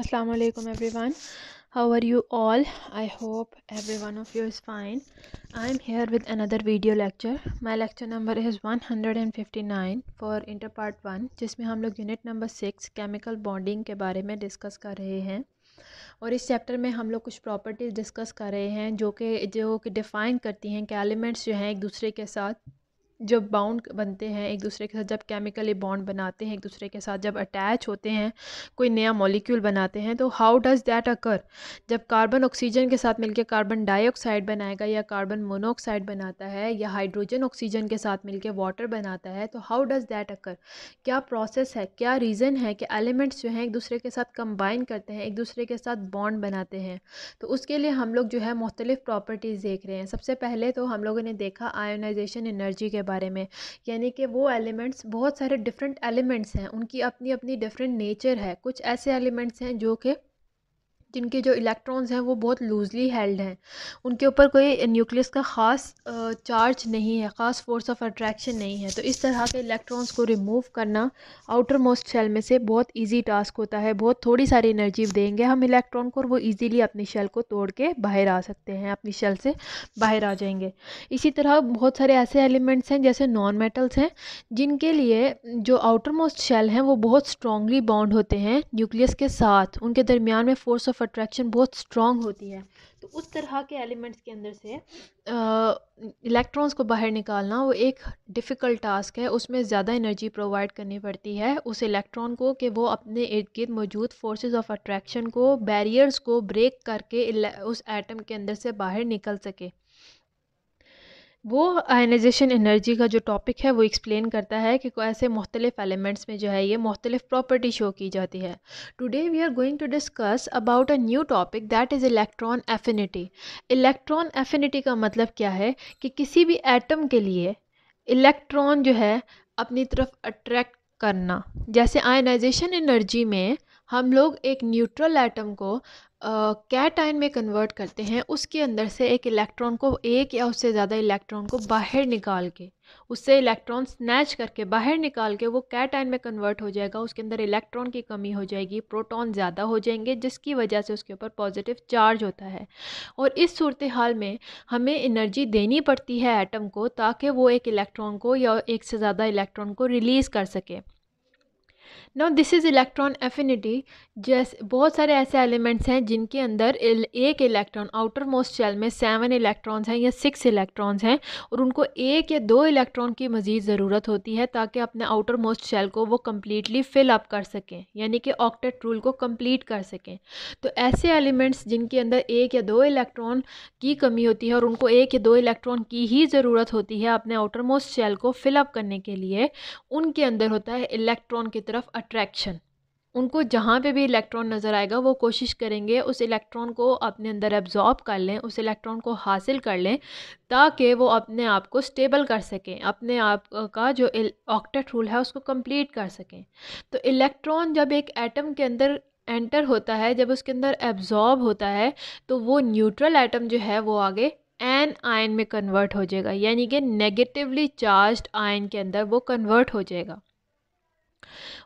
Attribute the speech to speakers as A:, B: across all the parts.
A: assalamu alaikum everyone how are you all i hope every one of you is fine i'm here with another video lecture my lecture number is 159 for inter part 1 जिसमें हम लोग unit number six chemical bonding के बारे में discuss कर रहे हैं और इस चैप्टर में हम लोग कुछ प्रॉपर्टीज डिस्कस कर रहे हैं जो कि जो कि डिफ़ाइन करती हैं कि एलिमेंट्स जो हैं एक दूसरे के साथ जब बाउंड बनते हैं एक दूसरे के साथ जब केमिकली बॉन्ड बनाते हैं एक दूसरे के साथ जब अटैच होते हैं कोई नया मॉलिक्यूल बनाते हैं तो हाउ डज़ दैट अकर जब कार्बन ऑक्सीजन के साथ मिलकर कार्बन डाइऑक्साइड बनाएगा या कार्बन मोनोऑक्साइड बनाता है या हाइड्रोजन ऑक्सीजन के साथ मिलकर वाटर बनाता है तो हाउ डज़ दैट अकर क्या प्रोसेस है क्या रीज़न है कि एलिमेंट्स जो हैं एक दूसरे के साथ कंबाइन करते हैं एक दूसरे के साथ बॉन्ड बनाते हैं तो उसके लिए हम लोग जो है मुख्तलिफ़ प्रॉपर्टीज़ देख रहे हैं सबसे पहले तो हम लोगों ने देखा आयोनाइजेशन एनर्जी के बारे में यानी कि वो एलिमेंट्स बहुत सारे डिफरेंट एलिमेंट्स हैं उनकी अपनी अपनी डिफरेंट नेचर है कुछ ऐसे एलिमेंट्स हैं जो कि जिनके जो इलेक्ट्रॉन्स हैं वो बहुत लूजली हेल्ड हैं उनके ऊपर कोई न्यूक्लियस का ख़ास चार्ज नहीं है ख़ास फोर्स ऑफ अट्रैक्शन नहीं है तो इस तरह के इलेक्ट्रॉन्स को रिमूव करना आउटर मोस्ट शेल में से बहुत इजी टास्क होता है बहुत थोड़ी सारी एनर्जी देंगे हम इलेक्ट्रॉन को और वो ईज़िली अपनी शेल को तोड़ के बाहर आ सकते हैं अपनी शेल से बाहर आ जाएंगे इसी तरह बहुत सारे ऐसे एलिमेंट्स हैं जैसे नॉन मेटल्स हैं जिनके लिए जो आउटर मोस्ट शेल हैं वो बहुत स्ट्रॉन्गली बाउंड होते हैं न्यूक्लियस के साथ उनके दरमियान में फोर्स ऑफ ऑफ अट्रैक्शन बहुत स्ट्रॉन्ग होती है तो उस तरह के एलिमेंट्स के अंदर से इलेक्ट्रॉन्स को बाहर निकालना वो एक डिफ़िकल्ट टास्क है उसमें ज़्यादा एनर्जी प्रोवाइड करनी पड़ती है उस इलेक्ट्रॉन को कि वो अपने इर्द गिर्द मौजूद फोर्सेस ऑफ अट्रैक्शन को बैरियर्स को ब्रेक करके उस एटम के अंदर से बाहर निकल सके वो आयनाइजेशन एनर्जी का जो टॉपिक है वो एक्सप्लेन करता है कि ऐसे मुख्तलिफ एलिमेंट्स में जो है ये मुख्तलिफ प्रॉपर्टी शो की जाती है today we are going to discuss about a new topic that is electron affinity electron affinity का मतलब क्या है कि किसी भी एटम के लिए इलेक्ट्रॉन जो है अपनी तरफ अट्रैक्ट करना जैसे आयनाइजेशन एनर्जी में हम लोग एक न्यूट्रल एटम को कैट आयन में कन्वर्ट करते हैं उसके अंदर से एक इलेक्ट्रॉन को एक या उससे ज़्यादा इलेक्ट्रॉन को बाहर निकाल के उससे इलेक्ट्रॉन स्नैच करके बाहर निकाल के वो कैट आयन में कन्वर्ट हो जाएगा उसके अंदर इलेक्ट्रॉन की कमी हो जाएगी प्रोटॉन ज़्यादा हो जाएंगे जिसकी वजह से उसके ऊपर पॉजिटिव चार्ज होता है और इस सूरत हाल में हमें इनर्जी देनी पड़ती है एटम को ताकि वो एक इलेक्ट्रॉन को या एक से ज़्यादा इलेक्ट्रॉन को रिलीज़ कर सके ना दिस इज़ इलेक्ट्रॉन एफिनिटी जैसे बहुत सारे ऐसे एलिमेंट्स हैं जिनके अंदर एक इलेक्ट्रॉन आउटर मोस्ट शेल में सेवन इलेक्ट्रॉन्स हैं या सिक्स इलेक्ट्रॉन्स हैं और उनको एक या दो इलेक्ट्रॉन की मज़ीद ज़रूरत होती है ताकि अपने आउटर मोस्ट शेल को वो कम्प्लीटली फिल अप कर सकें यानी कि ऑक्टेट रूल को कम्प्लीट कर सकें तो ऐसे एलिमेंट्स जिनके अंदर एक या दो इलेक्ट्रॉन की कमी होती है और उनको एक या दो इलेक्ट्रॉन की ही ज़रूरत होती है अपने आउटर मोस्ट शेल को फिलअप करने के लिए उनके अंदर होता है इलेक्ट्रॉन की तरफ अट्रैक्शन उनको जहाँ पे भी इलेक्ट्रॉन नज़र आएगा वो कोशिश करेंगे उस इलेक्ट्रॉन को अपने अंदर एब्जॉर्ब कर लें उस इलेक्ट्रॉन को हासिल कर लें ताकि वो अपने आप को स्टेबल कर सकें अपने आप का जो ऑक्टेट रूल है उसको कंप्लीट कर सकें तो इलेक्ट्रॉन जब एक एटम के अंदर एंटर होता है जब उसके अंदर एब्जॉर्ब होता है तो वो न्यूट्रल एटम जो है वो आगे एन आयन में कन्वर्ट हो जाएगा यानी कि नेगेटिवली चार्ज आयन के अंदर वो कन्वर्ट हो जाएगा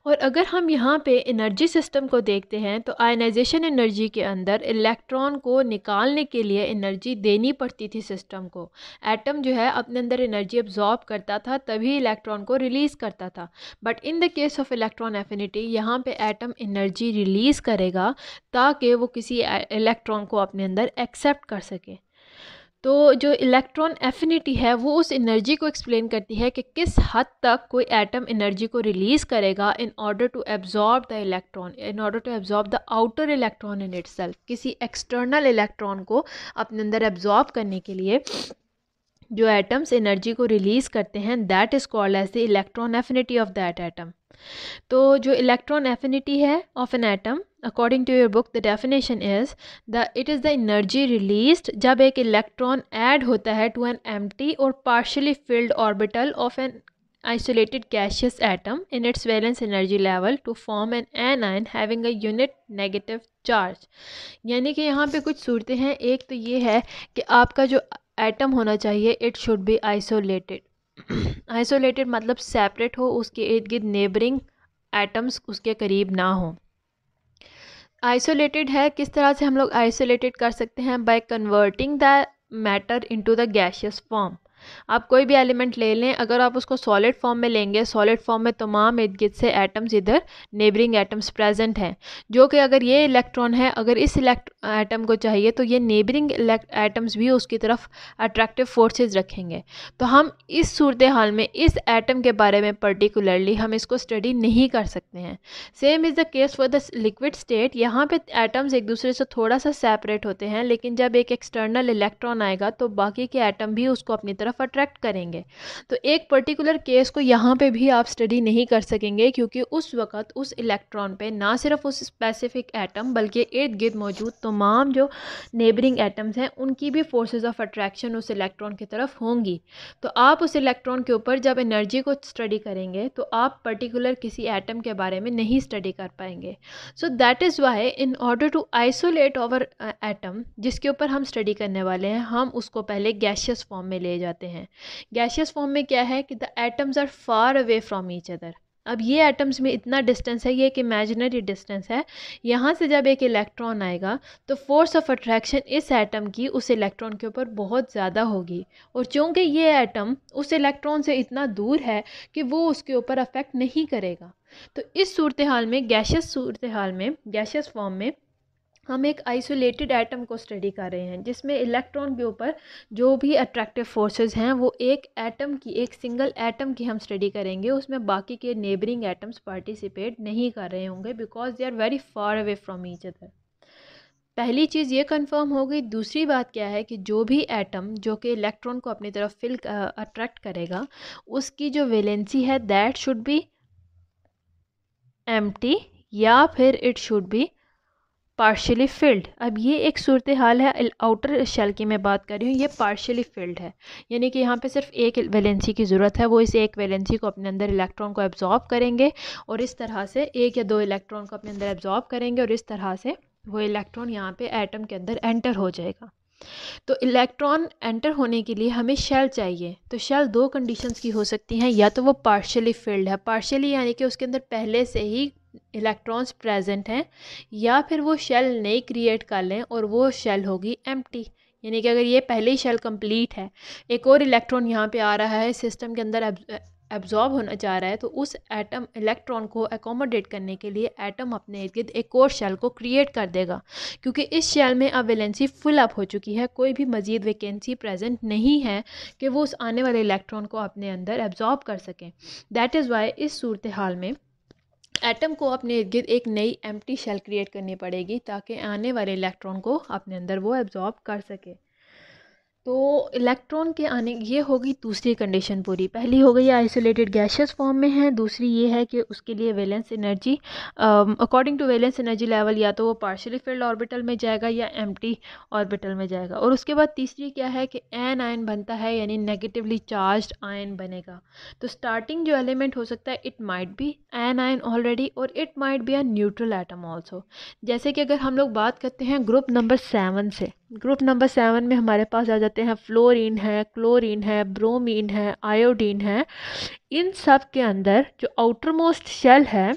A: और अगर हम यहाँ पे एनर्जी सिस्टम को देखते हैं तो आयनाइजेशन एनर्जी के अंदर इलेक्ट्रॉन को निकालने के लिए एनर्जी देनी पड़ती थी सिस्टम को एटम जो है अपने अंदर एनर्जी अब्ज़ॉर्ब करता था तभी इलेक्ट्रॉन को रिलीज़ करता था but in the case of electron affinity यहाँ पे एटम एनर्जी रिलीज़ करेगा ताकि वो किसी इलेक्ट्रॉन e-, को अपने अंदर एक्सेप्ट कर सके तो जो इलेक्ट्रॉन एफिनिटी है वो उस एनर्जी को एक्सप्लेन करती है कि किस हद तक कोई एटम एनर्जी को रिलीज़ करेगा in order to absorb the electron in order to absorb the outer electron in it किसी एक्सटर्नल इलेक्ट्रॉन को अपने अंदर एब्जॉर्ब करने के लिए जो एटम्स एनर्जी को रिलीज़ करते हैं that is called as the electron affinity of that atom तो जो इलेक्ट्रॉन एफिनिटी है of an atom according to your book the definition is the it is the energy released जब एक electron add होता है to an empty or partially filled orbital of an isolated gaseous atom in its valence energy level to form an anion having a unit negative charge यानी कि यहाँ पे कुछ सूरतें हैं एक तो ये है कि आपका जो एटम होना चाहिए it should be isolated isolated मतलब सेपरेट हो उसके इर्द गिर्द नेबरिंग एटम्स उसके करीब ना हों आइसोलेटेड है किस तरह से हम लोग आइसोलेटेड कर सकते हैं by converting the matter into the gaseous form आप कोई भी एलिमेंट ले लें अगर आप उसको सॉलिड फॉर्म में लेंगे सॉलिड फॉर्म में तमाम इर्द गिर्द से एटम्स इधर नेबरिंग एटम्स प्रेजेंट हैं जो कि अगर ये इलेक्ट्रॉन है अगर इस इलेक्ट एटम को चाहिए तो ये नेबरिंग एटम्स भी उसकी तरफ अट्रैक्टिव फोर्सेज रखेंगे तो हम इस सूरत हाल में इस एटम के बारे में पर्टिकुलरली हम इसको स्टडी नहीं कर सकते हैं same is the case for the liquid state यहाँ पर एटम्स एक दूसरे से थोड़ा सा सेपरेट होते हैं लेकिन जब एक एक्सटर्नल इलेक्ट्रॉन आएगा तो बाकी के एटम भी उसको अपनी तरफ तरफ अट्रैक्ट करेंगे तो एक पर्टिकुलर केस को यहाँ पे भी आप स्टडी नहीं कर सकेंगे क्योंकि उस वक़्त उस इलेक्ट्रॉन पे ना सिर्फ उस स्पेसिफिक एटम बल्कि इर्द गिर्द मौजूद तमाम जो नेबरिंग एटम्स हैं उनकी भी फोर्सेस ऑफ अट्रैक्शन उस इलेक्ट्रॉन की तरफ होंगी तो आप उस इलेक्ट्रॉन के ऊपर जब एनर्जी को स्टडी करेंगे तो आप पर्टिकुलर किसी एटम के बारे में नहीं स्टडी कर पाएंगे so that is why in order to isolate our atom जिसके ऊपर हम स्टडी करने वाले हैं हम उसको पहले गैशियस फॉर्म में ले जाते हैं करते हैं गैशियस फॉर्म में क्या है कि the atoms are far away from each other अब ये एटम्स में इतना डिस्टेंस है ये एक इमेजिनरी डिस्टेंस है यहाँ से जब एक इलेक्ट्रॉन आएगा तो फोर्स ऑफ अट्रैक्शन इस एटम की उस इलेक्ट्रॉन के ऊपर बहुत ज़्यादा होगी और चूँकि ये एटम उस इलेक्ट्रॉन से इतना दूर है कि वो उसके ऊपर अफेक्ट नहीं करेगा तो इस सूरत हाल में गैशियस सूरत हाल में गैशियस फॉर्म में हम एक आइसोलेटेड एटम को स्टडी कर रहे हैं जिसमें इलेक्ट्रॉन के ऊपर जो भी अट्रैक्टिव फोर्सेस हैं वो एक एटम की एक सिंगल एटम की हम स्टडी करेंगे उसमें बाकी के नेबरिंग एटम्स पार्टिसिपेट नहीं कर रहे होंगे because they are very far away from each other पहली चीज़ ये कंफर्म हो गई दूसरी बात क्या है कि जो भी एटम जो कि इलेक्ट्रॉन को अपनी तरफ फिल अट्रैक्ट करेगा उसकी जो वेलेंसी है दैट शुड बी एम या फिर it should be partially filled अब ये एक सूरत हाल है आउटर शेल की मैं बात कर रही हूँ ये पार्शली फिल्ड है यानी कि यहाँ पे सिर्फ एक वैलेंसी की ज़रूरत है वो इस एक वैलेंसी को अपने अंदर इलेक्ट्रॉन को एब्जॉर्ब करेंगे और इस तरह से एक या दो इलेक्ट्रॉन को अपने अंदर एब्जॉर्ब करेंगे और इस तरह से वो इलेक्ट्रॉन यहाँ पर एटम के अंदर एंटर हो जाएगा तो इलेक्ट्रॉन एंटर होने के लिए हमें शेल चाहिए तो शेल दो कंडीशंस की हो सकती हैं या तो वो पार्शली फिल्ड है पार्शली यानी कि उसके अंदर पहले से ही इलेक्ट्रॉन्स प्रेजेंट हैं या फिर वो शेल नहीं क्रिएट कर लें और वो शेल होगी एम यानी कि अगर ये पहले ही शेल कंप्लीट है एक और इलेक्ट्रॉन यहाँ पे आ रहा है सिस्टम के अंदर एब्जॉर्ब होना चाह रहा है तो उस एटम इलेक्ट्रॉन को एकोमोडेट करने के लिए एटम अपने इर्द गिर्द एक और शेल को क्रिएट कर देगा क्योंकि इस शेल में अब वैलेंसी फुल अप हो चुकी है कोई भी मज़ीद वैकेंसी प्रेजेंट नहीं है कि वो उस आने वाले इलेक्ट्रॉन को अपने अंदर एब्जॉर्ब कर सकें दैट इज़ वाई इस सूरत हाल में एटम को अपने इर्द गिर्द एक नई एम्प्टी शेल क्रिएट करनी पड़ेगी ताकि आने वाले इलेक्ट्रॉन को अपने अंदर वो एब्जॉर्ब कर सके तो इलेक्ट्रॉन के आने ये होगी दूसरी कंडीशन पूरी पहली हो गई आइसोलेटेड गैशेस फॉर्म में है दूसरी ये है कि उसके लिए valence energy according to valence energy level या तो वो पार्शली फील्ड ऑर्बिटल में जाएगा या एम्प्टी ऑर्बिटल में जाएगा और उसके बाद तीसरी क्या है कि एन आयन बनता है यानी नेगेटिवली चार्ज आयन बनेगा तो स्टार्टिंग जो एलिमेंट हो सकता है it might be an ion already और it might be a neutral atom also जैसे कि अगर हम लोग बात करते हैं ग्रुप नंबर सेवन से ग्रुप नंबर सेवन में हमारे पास आ जाते हैं फ्लोरीन है क्लोरीन है ब्रोमीन है आयोडीन है इन सब के अंदर जो आउटर मोस्ट शेल है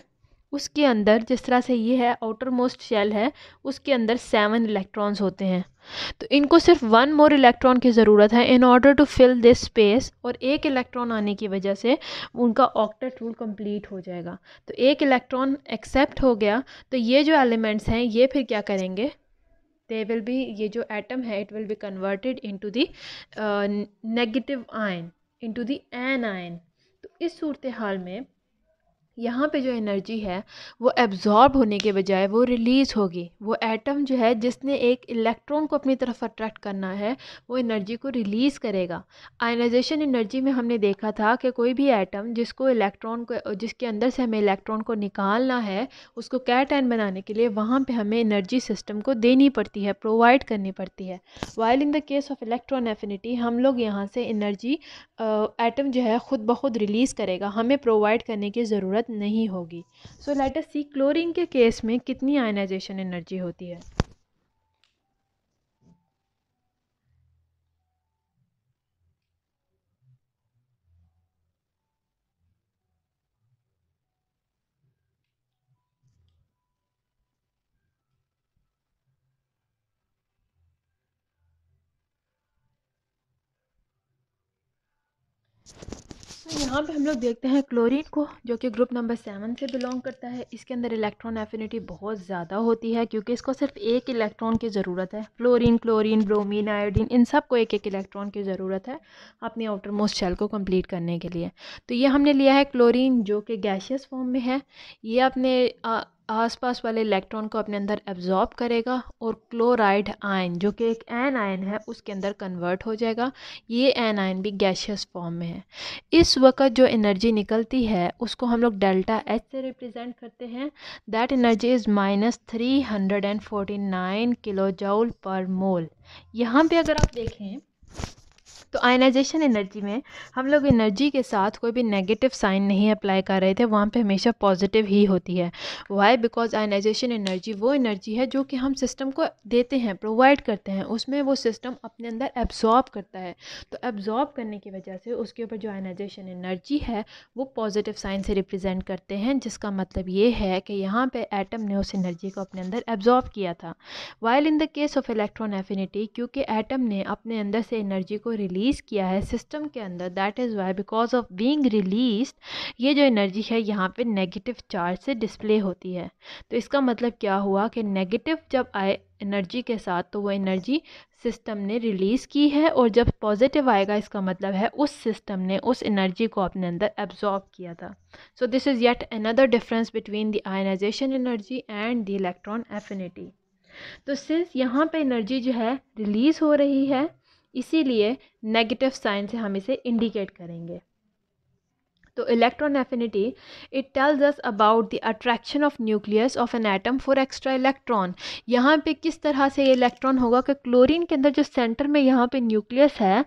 A: उसके अंदर जिस तरह से ये है आउटर मोस्ट शेल है उसके अंदर सेवन इलेक्ट्रॉन्स होते हैं तो इनको सिर्फ वन मोर इलेक्ट्रॉन की ज़रूरत है in order to fill this space और एक इलेक्ट्रॉन आने की वजह से उनका ऑक्टेट रूल कंप्लीट हो जाएगा तो एक इलेक्ट्रॉन एक्सेप्ट हो गया तो ये जो एलिमेंट्स हैं ये फिर क्या करेंगे दे विल बी ये जो एटम है it will be converted into the negative ion into the anion तो इस सूरत हाल में यहाँ पे जो एनर्जी है वो एब्ज़ॉर्ब होने के बजाय वो रिलीज़ होगी वो एटम जो है जिसने एक इलेक्ट्रॉन को अपनी तरफ अट्रैक्ट करना है वो एनर्जी को रिलीज़ करेगा आयनाइजेशन एनर्जी में हमने देखा था कि कोई भी एटम जिसको इलेक्ट्रॉन को जिसके अंदर से हमें इलेक्ट्रॉन को निकालना है उसको कैट एन बनाने के लिए वहाँ पर हमें एनर्जी सिस्टम को देनी पड़ती है प्रोवाइड करनी पड़ती है while in the case of electron affinity हम लोग यहाँ से एनर्जी एटम जो है ख़ुद ब खुद रिलीज़ करेगा हमें प्रोवाइड करने की ज़रूरत ज़रूरत नहीं होगी so let us see chlorine के केस में कितनी आयनाइजेशन एनर्जी होती है तो यहाँ पे हम लोग देखते हैं क्लोरीन को जो कि ग्रुप नंबर सेवन से बिलोंग करता है इसके अंदर इलेक्ट्रॉन एफिनिटी बहुत ज़्यादा होती है क्योंकि इसको सिर्फ एक इलेक्ट्रॉन की ज़रूरत है फ्लोरीन क्लोरीन ब्रोमीन आयोडीन इन सब को एक एक इलेक्ट्रॉन की ज़रूरत है अपने आउटर मोस्ट शेल को कम्प्लीट करने के लिए तो ये हमने लिया है क्लोरीन जो कि गैशियस फॉर्म में है ये अपने आसपास वाले इलेक्ट्रॉन को अपने अंदर एब्जॉर्ब करेगा और क्लोराइड आयन जो कि एक एन आयन है उसके अंदर कन्वर्ट हो जाएगा ये एन आयन भी गैशियस फॉर्म में है इस वक्त जो एनर्जी निकलती है उसको हम लोग डेल्टा एच से रिप्रेजेंट करते हैं that energy is minus three hundred and forty nine kilo joule per mole यहाँ पर अगर आप देखें तो आयनाइजेशन एनर्जी में हम लोग एनर्जी के साथ कोई भी नेगेटिव साइन नहीं अप्लाई कर रहे थे वहाँ पे हमेशा पॉजिटिव ही होती है वाई बिकॉज आयनाइजेशन एनर्जी वो एनर्जी है जो कि हम सिस्टम को देते हैं प्रोवाइड करते हैं उसमें वो सिस्टम अपने अंदर एब्जॉर्ब करता है तो एब्जॉर्ब करने की वजह से उसके ऊपर जो आयनाइजेशन एनर्जी है वो पॉजिटिव साइन से रिप्रेजेंट करते हैं जिसका मतलब ये है कि यहाँ पर एटम ने उस एनर्जी को अपने अंदर एब्जॉर्ब किया था while in the case of electron affinity क्योंकि एटम ने अपने अंदर से एनर्जी को रिलीज रिलीज़ किया है सिस्टम के अंदर that is why because of being release ये जो एनर्जी है यहाँ पे नेगेटिव चार्ज से डिस्प्ले होती है तो इसका मतलब क्या हुआ कि नेगेटिव जब आए एनर्जी के साथ तो वो एनर्जी सिस्टम ने रिलीज़ की है और जब पॉजिटिव आएगा इसका मतलब है उस सिस्टम ने उस एनर्जी को अपने अंदर एब्जॉर्ब किया था so this is yet another difference between the ionization energy and the electron affinity तो सिंस यहाँ पे एनर्जी जो है रिलीज़ हो रही है इसीलिए नेगेटिव साइन से हम इसे इंडिकेट करेंगे तो electron affinity it tells us about the attraction of nucleus of an atom for extra electron यहाँ पे किस तरह से ये इलेक्ट्रॉन होगा कि क्लोरीन के अंदर जो सेंटर में यहाँ पे न्यूक्लियस है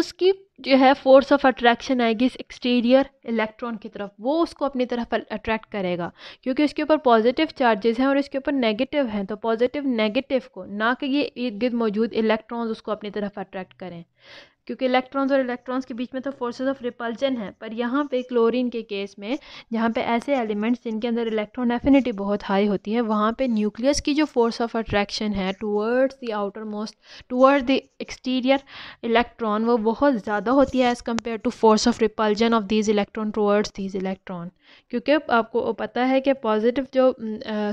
A: उसकी जो है फोर्स ऑफ अट्रैक्शन आएगी इस एक्सटीरियर इलेक्ट्रॉन की तरफ वो उसको अपनी तरफ अट्रैक्ट करेगा क्योंकि इसके ऊपर पॉजिटिव चार्जेस हैं और इसके ऊपर नेगेटिव हैं तो पॉजिटिव नेगेटिव को ना कि ये इर्द गिर्द मौजूद इलेक्ट्रॉन्स उसको अपनी तरफ अट्रैक्ट करें क्योंकि इलेक्ट्रॉन्स और इलेक्ट्रॉन्स के बीच में तो फोर्सेस ऑफ रिपल्जन है पर यहाँ पे क्लोरीन के केस में जहाँ पे ऐसे एलिमेंट्स जिनके अंदर इलेक्ट्रॉन एफिनिटी बहुत हाई होती है वहाँ पे न्यूक्लियस की जो फोर्स ऑफ अट्रैक्शन है towards the outermost toward the exterior electron वो बहुत ज़्यादा होती है as compare to force of repulsion of these electron towards these electron क्योंकि आपको पता है कि पॉजिटिव जो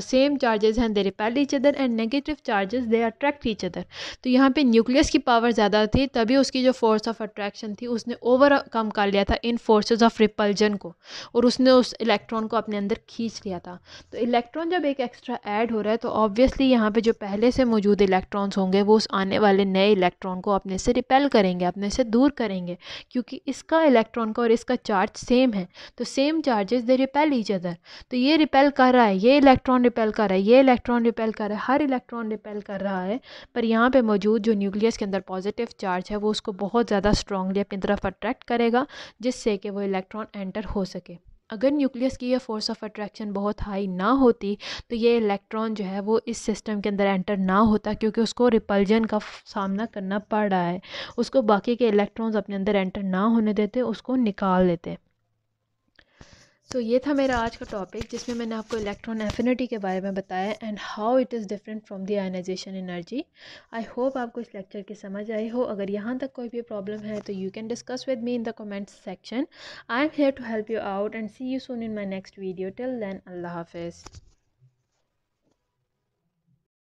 A: सेम चार्जेस हैं they repel each other and negative charges they attract each other तो यहाँ पे न्यूक्लियस की पावर ज़्यादा थी तभी उसकी जो फोर्स ऑफ अट्रैक्शन थी उसने ओवरकम कर लिया था इन फोर्सेज ऑफ रिपल्जन को और उसने उस इलेक्ट्रॉन को अपने अंदर खींच लिया था तो इलेक्ट्रॉन जब एक एक्स्ट्रा ऐड हो रहा है तो ऑब्वियसली यहाँ पर जो पहले से मौजूद इलेक्ट्रॉन्स होंगे वो उस आने वाले नए इलेक्ट्रॉन को अपने से रिपेल करेंगे अपने से दूर करेंगे क्योंकि इसका इलेक्ट्रॉन का और इसका चार्ज सेम है तो same charges they repel each other तो ये रिपेल कर रहा है ये इलेक्ट्रॉन रिपेल कर रहा है ये इलेक्ट्रॉन रिपेल कर रहा है हर इलेक्ट्रॉन रिपेल कर रहा है पर यहाँ पे मौजूद जो न्यूक्लियस के अंदर पॉजिटिव चार्ज है वो उसको बहुत ज़्यादा स्ट्रॉगली अपनी तरफ अट्रैक्ट करेगा जिससे कि वो इलेक्ट्रॉन एंटर हो सके अगर न्यूक्लियस की यह फोर्स ऑफ अट्रैक्शन बहुत हाई ना होती तो ये इलेक्ट्रॉन जो है वो इस सिस्टम के अंदर एंटर ना होता क्योंकि उसको रिपल्जन का सामना करना पड़ रहा है उसको बाकी के इलेक्ट्रॉन्स अपने अंदर एंटर ना होने देते उसको निकाल देते सो so, ये था मेरा आज का टॉपिक जिसमें मैंने आपको इलेक्ट्रॉन एफिनिटी के बारे में बताया and how it is different from the ionization energy I hope आपको इस लेक्चर की समझ आई हो अगर यहाँ तक कोई भी प्रॉब्लम है तो you can discuss with me in the comments section I am here to help you out and see you soon in my next video till then अल्लाह हाफिज़